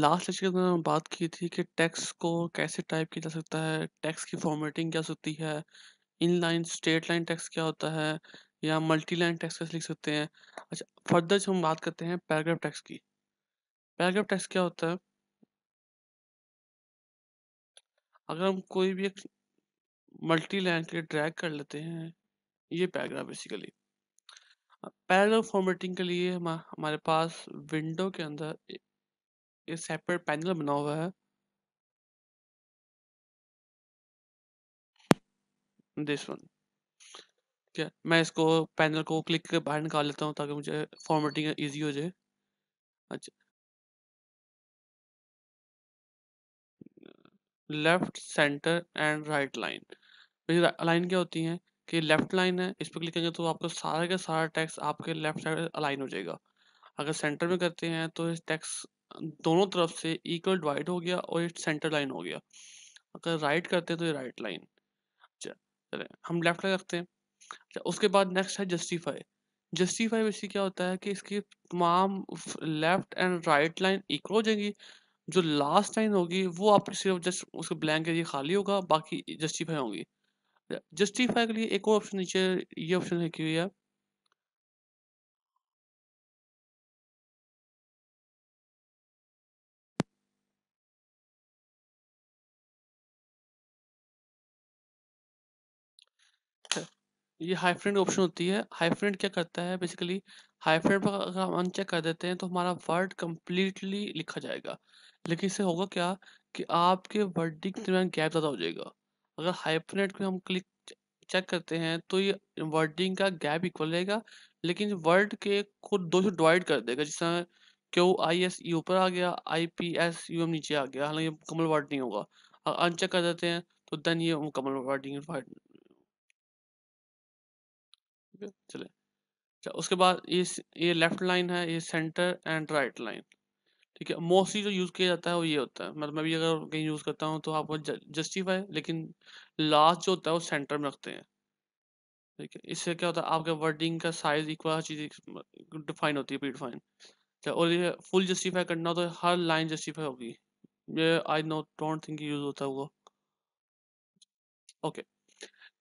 Last lecture में हम बात की थी कि टैक्स को कैसे टाइप किया जा सकता है टैक्स की फॉर्मेटिंग क्या होती है in line straight line text क्या होता है या मल्टी लाइन टैक्स कैसे लिख सकते हैं अच्छा फर्दर जो हम बात करते हैं पैराग्राफ टैक्स की पैराग्राफ टैक्स क्या होता है अगर हम कोई भी एक मल्टी लाइन के ड्रैग कर लेते हैं ये पैराग्राफ बेसिकली पैराग्राफ फॉर्मेटिंग के लिए हमारे पास विंडो के अंदर एक सेपरेट पैनल बना हुआ है दिस वन क्या मैं इसको पैनल को क्लिक कर बाहर निकाल लेता हूँ ताकि मुझे फॉर्मेटिंग इजी हो जाए अच्छा left centre and right line line क्या होती है कि लेफ्ट लाइन है इस पर क्लिक करेंगे तो आपका सारा का सारा टेक्स्ट आपके लेफ्ट साइड अलाइन हो जाएगा अगर सेंटर में करते हैं तो इस टेक्स्ट दोनों तरफ से इक्वल डिवाइड हो गया और ये सेंटर लाइन हो गया अगर राइट करते हैं तो ये राइट लाइन चले हम लेफ्ट रखते हैं अच्छा उसके बाद नेक्स्ट है जस्टिफाई जस्टिफाई वैसे क्या होता है कि इसकी तमाम left and right line equal हो जाएंगी जो लास्ट लाइन होगी वो आप सिर्फ जस्ट उसके ब्लैंक एरिया खाली होगा बाकी जस्टिफाई होंगी जस्टिफाई अच्छा, के लिए एक और ऑप्शन नीचे ये ऑप्शन लिखी हुई है ये हाइफ्रेंड ऑप्शन होती है हाइफ्रेंड क्या करता है बेसिकली हाइफ्रेंड पर अगर हम अनचेक कर देते हैं तो हमारा वर्ड कम्प्लीटली लिखा जाएगा लेकिन इससे होगा क्या कि आपके वर्डिंग के दरमियान गैप ज़्यादा हो जाएगा अगर हाइफ्रेंड को हम क्लिक चेक करते हैं तो ये वर्डिंग का गैप इक्वल रहेगा लेकिन वर्ड के खुद दो से डिवाइड कर देगा जिस तरह क्यू आई एस ई ऊपर आ गया I P S U M नीचे आ गया हालांकि मुकम्मल वर्ड नहीं होगा अनचेक कर देते हैं तो देन ये मुकम्मल वर्डिंग ठीक है चले अच्छा उसके बाद ये ये लेफ्ट लाइन है ये सेंटर एंड राइट लाइन ठीक है मोस्टली जो यूज़ किया जाता है वो ये होता है मतलब मैं भी अगर कहीं यूज़ करता हूँ तो आपको जस्टिफाई लेकिन लास्ट जो होता है वो सेंटर में रखते हैं ठीक है इससे क्या होता है आपके वर्डिंग का साइज इक्वल चीज़ डिफाइन होती है प्री डिफाइन अच्छा और ये फुल जस्टिफाई करना तो हर लाइन जस्टिफाई होगी ये I no don't think use होता है वो ओके okay.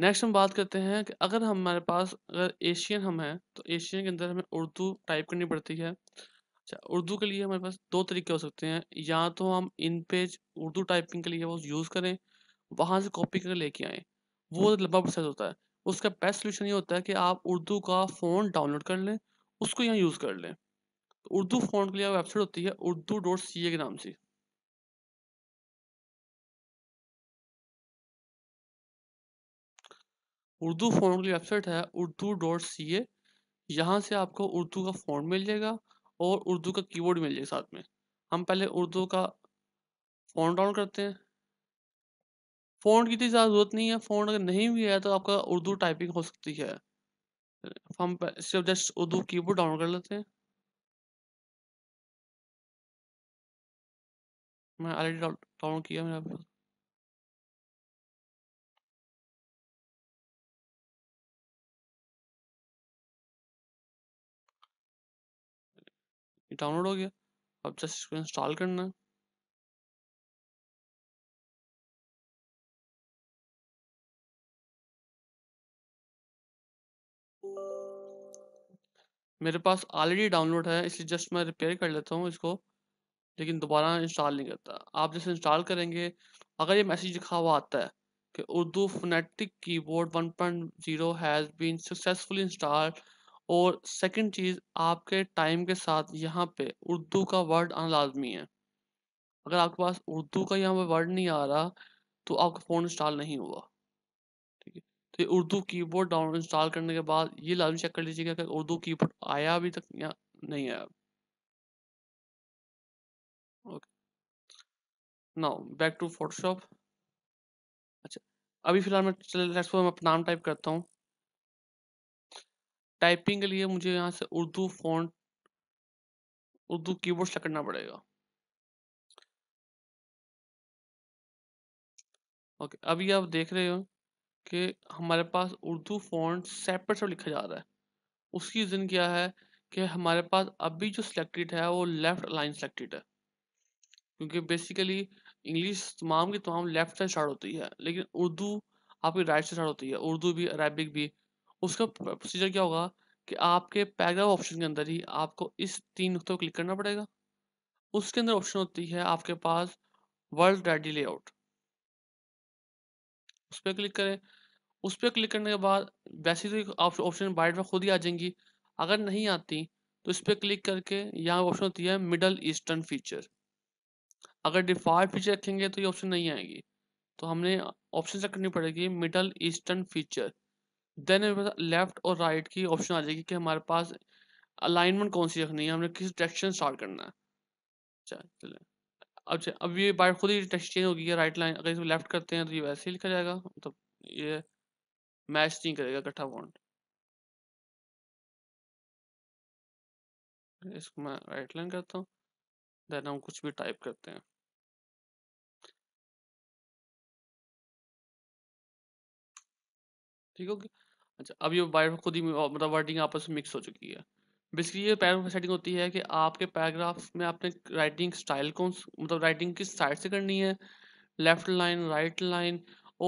नेक्स्ट हम बात करते हैं कि अगर हमारे पास अगर एशियन हम हैं तो एशियन के अंदर हमें उर्दू टाइप करनी पड़ती है अच्छा उर्दू के लिए हमारे पास दो तरीके हो सकते हैं या तो हम इन पेज उर्दू टाइपिंग के लिए वो यूज़ करें वहाँ से कॉपी करके लेके आएँ वो लंबा प्रोसेस होता है उसका बेस्ट सोल्यूशन ये होता है कि आप उर्दू का फ़ोन डाउनलोड कर लें उसको यहाँ यूज़ कर लें तो उर्दू फ़ोन के लिए वेबसाइट होती है उर्दू डॉट सी ए के नाम से उर्दू फॉर्म की वेबसाइट है उर्दू डॉट सी ए यहाँ से आपको उर्दू का फॉर्म मिल जाएगा और उर्दू का कीबोर्ड मिल जाएगा साथ में हम पहले उर्दू का फॉर्म डाउनलोड करते हैं फोन की इतनी ज़्यादा ज़रूरत नहीं है फोन अगर नहीं भी है तो आपका उर्दू टाइपिंग हो सकती है हम सिर्फ जस्ट उर्दू कीबोर्ड डाउनलोड कर लेते हैं मैं ऑलरेडी डाउनलोड किया मेरा डाउनलोड हो गया अब जस्ट इसको इंस्टॉल करना है मेरे पास ऑलरेडी डाउनलोड है इसलिए जस्ट मैं रिपेयर कर लेता हूँ इसको लेकिन दोबारा इंस्टॉल नहीं करता आप जैसे इंस्टॉल करेंगे अगर ये मैसेज लिखा हुआ आता है कि Urdu phonetic keyboard 1.0 has been successfully installed और सेकंड चीज़ आपके टाइम के साथ यहाँ पे उर्दू का वर्ड आना लाजमी है अगर आपके पास उर्दू का यहाँ पे वर्ड नहीं आ रहा तो आपका फ़ोन इंस्टॉल नहीं हुआ ठीक है तो ये उर्दू कीबोर्ड डाउनलोड इंस्टॉल करने के बाद ये लाजमी चेक कर लीजिएगा कि उर्दू कीबोर्ड आया अभी तक या नहीं आया okay now back to Photoshop अच्छा अभी फिलहाल मैं चले मैं अपना नाम टाइप करता हूँ टाइपिंग के लिए मुझे यहाँ से उर्दू फॉन्ट उर्दू कीबोर्ड से करना पड़ेगा ओके अभी आप देख रहे हो कि हमारे पास उर्दू फॉन्ट सेपरेट से लिखा जा रहा है उसकी रीज़न क्या है कि हमारे पास अभी जो सिलेक्टेड है वो लेफ़्ट लाइन सिलेक्टेड है क्योंकि बेसिकली इंग्लिश तमाम की तमाम लेफ़्ट से स्टार्ट होती है लेकिन उर्दू आपकी राइट से स्टार्ट होती है उर्दू भी अरबिक भी उसका प्रोसीजर क्या होगा कि आपके पैराग्राफ ऑप्शन के अंदर ही आपको इस तीन नुकते को क्लिक करना पड़ेगा उसके अंदर ऑप्शन होती है आपके पास वर्ल्ड रेडी लेआउट उस पर क्लिक करें उस पर क्लिक करने के बाद वैसे तो ऑप्शन बाइट में खुद ही आ जाएंगी अगर नहीं आती तो इस पर क्लिक करके यहाँ ऑप्शन होती है मिडल ईस्टर्न फीचर अगर डिफॉल्ट फीचर रखेंगे तो ये ऑप्शन नहीं आएगी तो हमने ऑप्शन चेक करनी पड़ेगी middle eastern feature then left और राइट right की ऑप्शन आ जाएगी कि हमारे पास अलाइनमेंट कौन सी रखनी है हमने किस डायरेक्शन स्टार्ट करना है अच्छा चले अच्छा अब ये बाइट खुद ही टेक्स्ट चेंज होगी है राइट लाइन अगर इसमें लेफ्ट करते हैं तो ये वैसे ही लिखा जाएगा मतलब तो ये मैच नहीं करेगा इकट्ठा बॉन्ड इसको मैं राइट लाइन करता हूँ देन हम कुछ भी टाइप करते हैं ठीक हो गया अच्छा अब ये बायोग्राफ खुद ही मतलब वर्डिंग आपस में मिक्स हो चुकी है बेसिकली ये पैराग्राफ सेटिंग होती है कि आपके पैराग्राफ में आपने राइटिंग स्टाइल कौन मतलब राइटिंग किस साइड से करनी है लेफ्ट लाइन राइट लाइन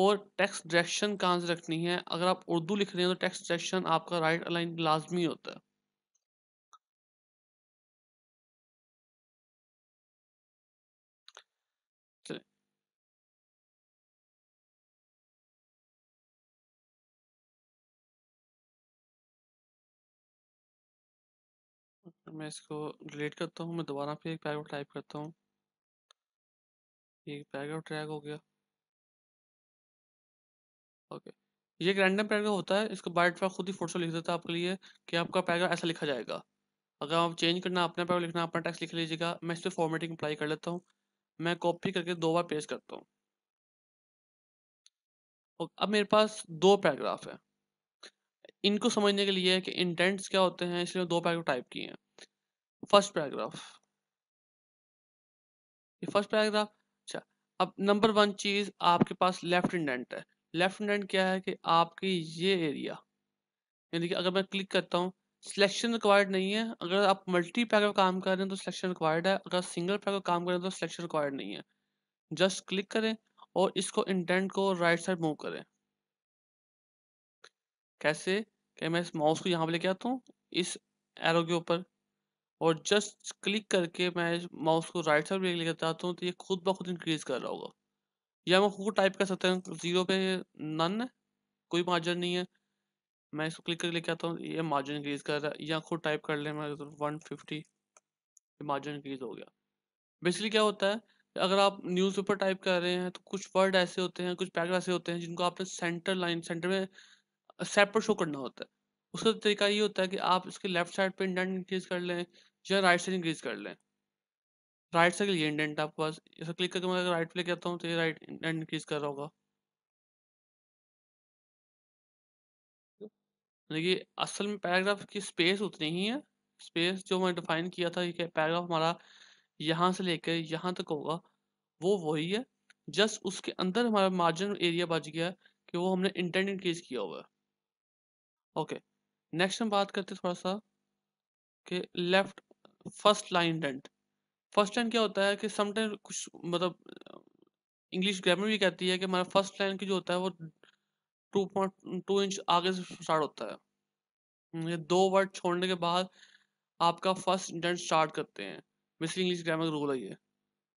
और टेक्स्ट डायरेक्शन कहाँ से रखनी है अगर आप उर्दू लिख रहे हैं तो टेक्स्ट डायरेक्शन आपका राइट लाइन लाजमी होता है मैं इसको डिलीट करता हूँ मैं दोबारा फिर एक पैराग्राफ टाइप करता हूँ ये पैराग्राफ ट्रैक हो गया ओके ये एक रैंडम पैराग्राफ होता है इसको बाइट डिफॉल्ट खुद ही फोटो लिख देता है आपके लिए कि आपका पैराग्राफ ऐसा लिखा जाएगा अगर आप चेंज करना अपना पैराग्राफ लिखना अपना टेक्स्ट लिख लीजिएगा मैं इस पर फॉर्मेटिंग अप्लाई कर लेता हूँ मैं कॉपी करके दो बार पेज करता हूँ अब मेरे पास दो पैराग्राफ है इनको समझने के लिए कि इंटेंट्स क्या होते हैं इसलिए दो पैराग्राफ टाइप किए हैं फर्स्ट पैराग्राफ ये फर्स्ट पैराग्राफ अच्छा अब नंबर वन चीज आपके पास लेफ्ट इंडेंट है लेफ्ट इंडेंट क्या है कि आपकी ये एरिया यानी कि अगर मैं क्लिक करता हूँ सिलेक्शन रिक्वायर्ड नहीं है अगर आप मल्टी पैराग्राफ काम कर रहे हैं तो सिलेक्शन रिक्वायर्ड है अगर सिंगल पैराग्राफ काम कर रहे हैं तो सिलेक्शन रिक्वायर्ड नहीं है जस्ट क्लिक करें और इसको इंटेंट को राइट साइड मूव करें कैसे कि मैं इस माउस को यहाँ पर लेके आता हूँ इस एरो के ऊपर और जस्ट क्लिक करके मैं माउस को राइट साइड में लेके जाता हूँ तो ये खुद ब खुद इंक्रीज कर रहा होगा या मैं खुद टाइप कर सकता हूँ जीरो पे नन है कोई मार्जिन नहीं है मैं इसको क्लिक करके लेके आता हूँ ये मार्जिन इंक्रीज कर रहा है या खुद टाइप कर ले मैं तो वन फिफ्टी मार्जिन इंक्रीज हो गया बेसिकली क्या होता है अगर आप न्यूज़पेपर टाइप कर रहे हैं तो कुछ वर्ड ऐसे होते हैं कुछ पैराग्राफ ऐसे होते हैं जिनको आपने सेंटर लाइन सेंटर में सेपरेट शो करना होता है उसका तरीका ये होता है कि आप इसके लेफ्ट साइड पे इंडेंट इंक्रीज कर लें या राइट साइड इंक्रीज कर लें राइट साइड लिए इंडेंट आपके पास इसे क्लिक करके मैं राइट पे लेके हूँ तो ये राइट इंडेंट इंक्रीज कर रहा होगा देखिए असल में पैराग्राफ की स्पेस उतनी ही है स्पेस जो मैंने डिफाइन किया था कि पैराग्राफ हमारा यहाँ से लेकर यहाँ तक होगा वो वही है जस्ट उसके अंदर हमारा मार्जिन एरिया बच गया है कि वो हमने इंटेंट इंक्रीज किया हुआ है ओके okay. नेक्स्ट हम बात करते हैं थोड़ा सा कि left first line dent first line क्या होता है कि समटाइम कुछ मतलब इंग्लिश ग्रामर भी कहती है कि हमारा फर्स्ट लाइन की जो होता है वो टू पॉइंट टू इंच आगे से स्टार्ट होता है हम्म, ये दो वर्ड छोड़ने के बाद आपका फर्स्ट डेंट स्टार्ट करते हैं बेसिक इंग्लिश ग्रामर रूल है ये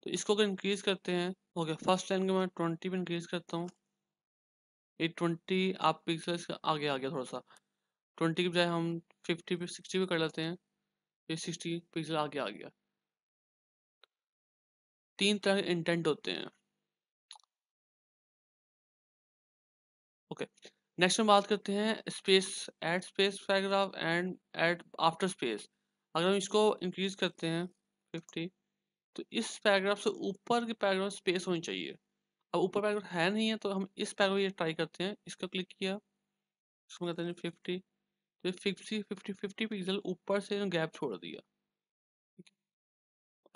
तो इसको अगर इंक्रीज करते हैं ओके फर्स्ट लाइन के मैं ट्वेंटी पे इंक्रीज करता हूँ ये ट्वेंटी आप पिक्सल आगे आ गया थोड़ा सा ट्वेंटी की बजाय हम फिफ्टी पे सिक्सटी पे कर लेते हैं ये सिक्सटी पिक्सल आगे आ गया तीन तरह के इंटेंट होते हैं ओके नेक्स्ट में बात करते हैं space at space paragraph and at after space अगर हम इसको इंक्रीज करते हैं फिफ्टी तो इस पैराग्राफ से ऊपर के पैराग्राफ स्पेस होनी चाहिए अब ऊपर पैराग्राफ है नहीं है तो हम इस पैराग्राफ ये ट्राई करते हैं इसका क्लिक किया इसको कहते हैं फिफ्टी फिर फिफ्टी फिफ्टी फिफ्टी पिक्सल ऊपर से गैप छोड़ दिया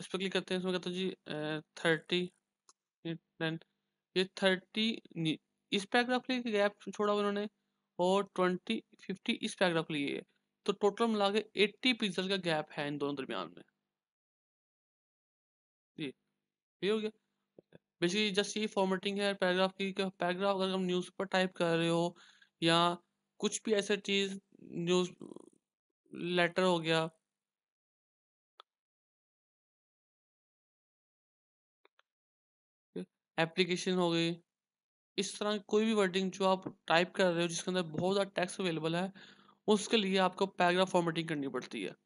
इस पर क्लिक करते हैं इसमें कहते हैं जी थर्टी देन ये थर्टी इस पैराग्राफ के लिए गैप छोड़ा हुआ उन्होंने और ट्वेंटी फिफ्टी इस पैराग्राफ के लिए तो टोटल मिला के एट्टी पिक्सल का गैप है इन दोनों दरमियान में जी ये हो गया बेसिकली जस्ट ये फॉर्मेटिंग है पैराग्राफ की पैराग्राफ अगर हम न्यूज़ पर टाइप कर रहे हो या कुछ भी ऐसा चीज़ न्यूज लेटर हो गया एप्लीकेशन हो गई इस तरह की कोई भी वर्डिंग जो आप टाइप कर रहे हो जिसके अंदर बहुत ज़्यादा टेक्स्ट अवेलेबल है उसके लिए आपको पैराग्राफ फॉर्मेटिंग करनी पड़ती है